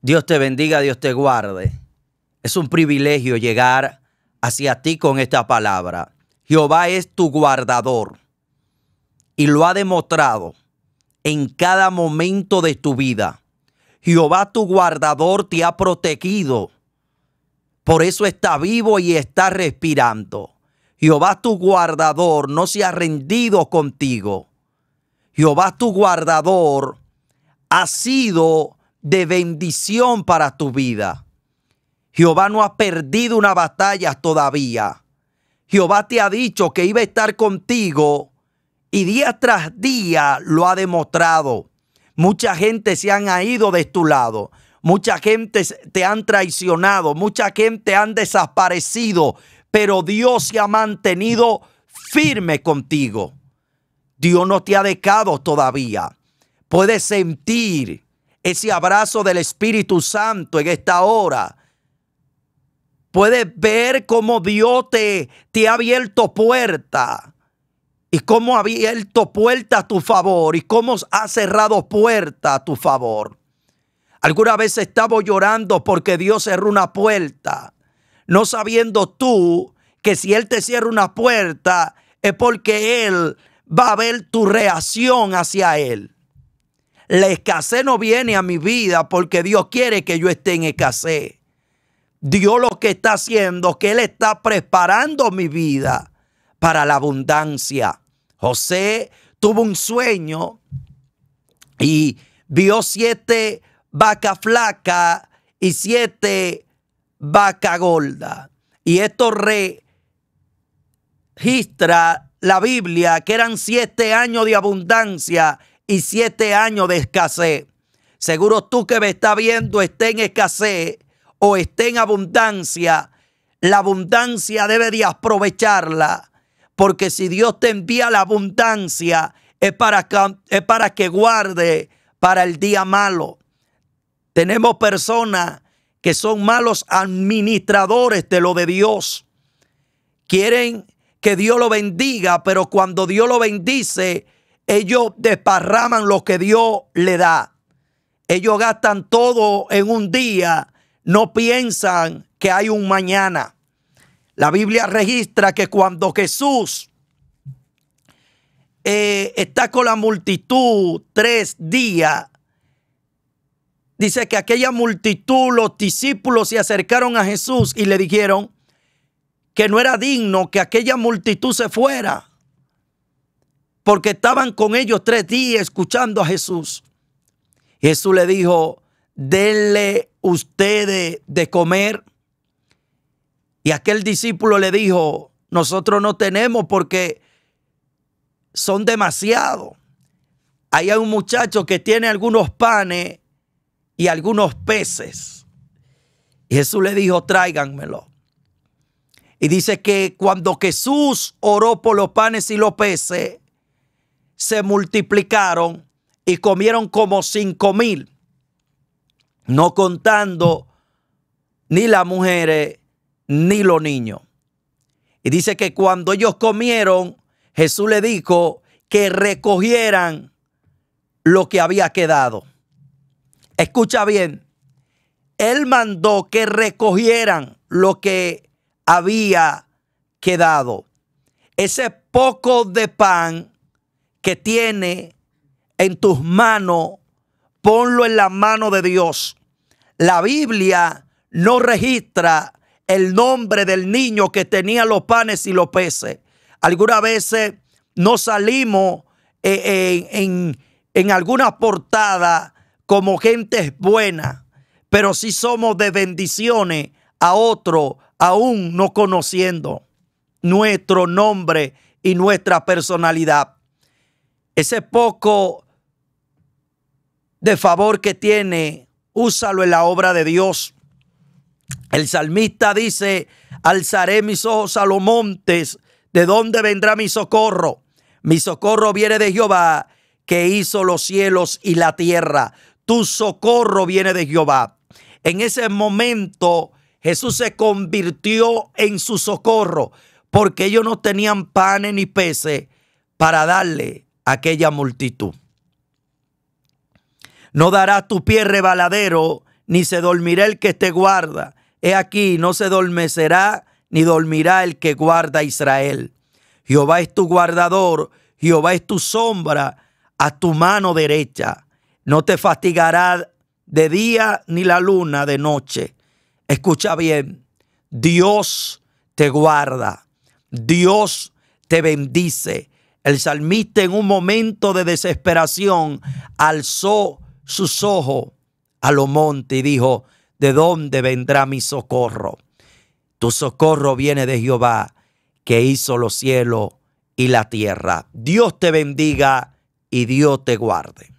Dios te bendiga, Dios te guarde. Es un privilegio llegar hacia ti con esta palabra. Jehová es tu guardador y lo ha demostrado en cada momento de tu vida. Jehová tu guardador te ha protegido. Por eso está vivo y está respirando. Jehová tu guardador no se ha rendido contigo. Jehová tu guardador ha sido de bendición para tu vida. Jehová no ha perdido una batalla todavía. Jehová te ha dicho que iba a estar contigo y día tras día lo ha demostrado. Mucha gente se han ido de tu lado. Mucha gente te han traicionado, mucha gente han desaparecido, pero Dios se ha mantenido firme contigo. Dios no te ha dejado todavía. Puedes sentir ese abrazo del Espíritu Santo en esta hora. Puedes ver cómo Dios te, ha abierto puerta y cómo ha abierto puerta a tu favor y cómo ha cerrado puerta a tu favor. Alguna vez estaba llorando porque Dios cerró una puerta, no sabiendo tú que si Él te cierra una puerta es porque Él va a ver tu reacción hacia Él. La escasez no viene a mi vida porque Dios quiere que yo esté en escasez. Dios lo que está haciendo es que Él está preparando mi vida para la abundancia. José tuvo un sueño y vio siete vacas flacas y siete vacas gordas. Y esto registra la Biblia que eran siete años de abundancia y siete años de escasez. Seguro tú que me estás viendo esté en escasez o esté en abundancia. La abundancia debe de aprovecharla, porque si Dios te envía la abundancia es para que, es para que guarde para el día malo. Tenemos personas que son malos administradores de lo de Dios. Quieren que Dios lo bendiga, pero cuando Dios lo bendice, ellos desparraman lo que Dios le da. Ellos gastan todo en un día. No piensan que hay un mañana. La Biblia registra que cuando Jesús eh, está con la multitud tres días, dice que aquella multitud, los discípulos se acercaron a Jesús y le dijeron que no era digno que aquella multitud se fuera porque estaban con ellos tres días escuchando a Jesús. Jesús le dijo, denle ustedes de comer. Y aquel discípulo le dijo, nosotros no tenemos porque son demasiados. hay un muchacho que tiene algunos panes y algunos peces. Jesús le dijo, tráiganmelo. Y dice que cuando Jesús oró por los panes y los peces, se multiplicaron y comieron como cinco mil, no contando ni las mujeres ni los niños. Y dice que cuando ellos comieron, Jesús le dijo que recogieran lo que había quedado. Escucha bien, él mandó que recogieran lo que había quedado. Ese poco de pan que tiene en tus manos, ponlo en la mano de Dios. La Biblia no registra el nombre del niño que tenía los panes y los peces. Algunas veces no salimos eh, en, alguna portada como gente buena, pero sí somos de bendiciones a otro, aún no conociendo nuestro nombre y nuestra personalidad. Ese poco de favor que tiene, úsalo en la obra de Dios. El salmista dice, alzaré mis ojos a los montes, ¿de dónde vendrá mi socorro? Mi socorro viene de Jehová, que hizo los cielos y la tierra. Tu socorro viene de Jehová. En ese momento Jesús se convirtió en su socorro, porque ellos no tenían panes ni peces para darle aquella multitud. No dará tu pie rebaladero, ni se dormirá el que te guarda. He aquí, no se dormecerá, ni dormirá el que guarda a Israel. Jehová es tu guardador, Jehová es tu sombra a tu mano derecha. No te fatigará de día ni la luna de noche. Escucha bien, Dios te guarda, Dios te bendice, el salmista en un momento de desesperación alzó sus ojos a lo monte y dijo, ¿de dónde vendrá mi socorro? Tu socorro viene de Jehová, que hizo los cielos y la tierra. Dios te bendiga y Dios te guarde.